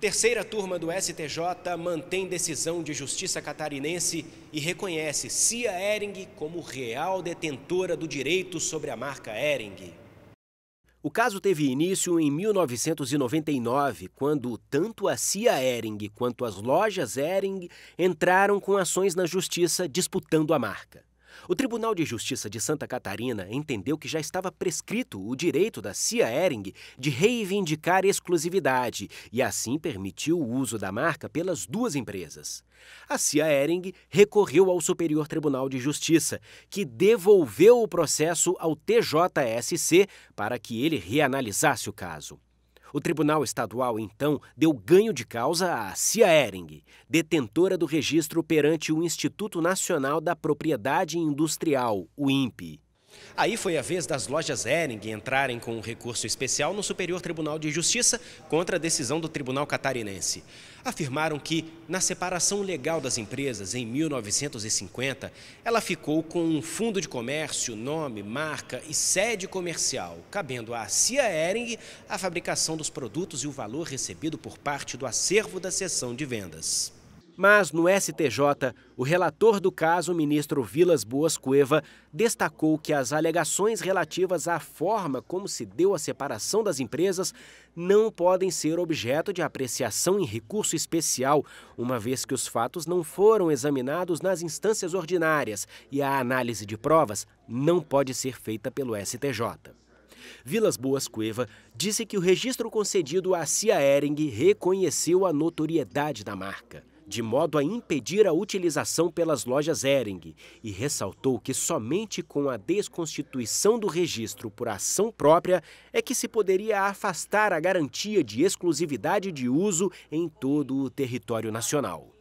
Terceira turma do STJ mantém decisão de justiça catarinense e reconhece Cia Ering como real detentora do direito sobre a marca Ering. O caso teve início em 1999, quando tanto a Cia Ering quanto as lojas Ering entraram com ações na justiça disputando a marca. O Tribunal de Justiça de Santa Catarina entendeu que já estava prescrito o direito da Cia Ering de reivindicar exclusividade e assim permitiu o uso da marca pelas duas empresas. A Cia Ering recorreu ao Superior Tribunal de Justiça, que devolveu o processo ao TJSC para que ele reanalisasse o caso. O Tribunal Estadual, então, deu ganho de causa à Cia Ering, detentora do registro perante o Instituto Nacional da Propriedade Industrial, o INPE. Aí foi a vez das lojas Hering entrarem com um recurso especial no Superior Tribunal de Justiça contra a decisão do Tribunal Catarinense. Afirmaram que, na separação legal das empresas em 1950, ela ficou com um fundo de comércio, nome, marca e sede comercial, cabendo à CIA Hering a fabricação dos produtos e o valor recebido por parte do acervo da seção de vendas. Mas no STJ, o relator do caso, o ministro Vilas Boas Cueva, destacou que as alegações relativas à forma como se deu a separação das empresas não podem ser objeto de apreciação em recurso especial, uma vez que os fatos não foram examinados nas instâncias ordinárias e a análise de provas não pode ser feita pelo STJ. Vilas Boas Cueva disse que o registro concedido à Cia Ering reconheceu a notoriedade da marca de modo a impedir a utilização pelas lojas Ering, e ressaltou que somente com a desconstituição do registro por ação própria é que se poderia afastar a garantia de exclusividade de uso em todo o território nacional.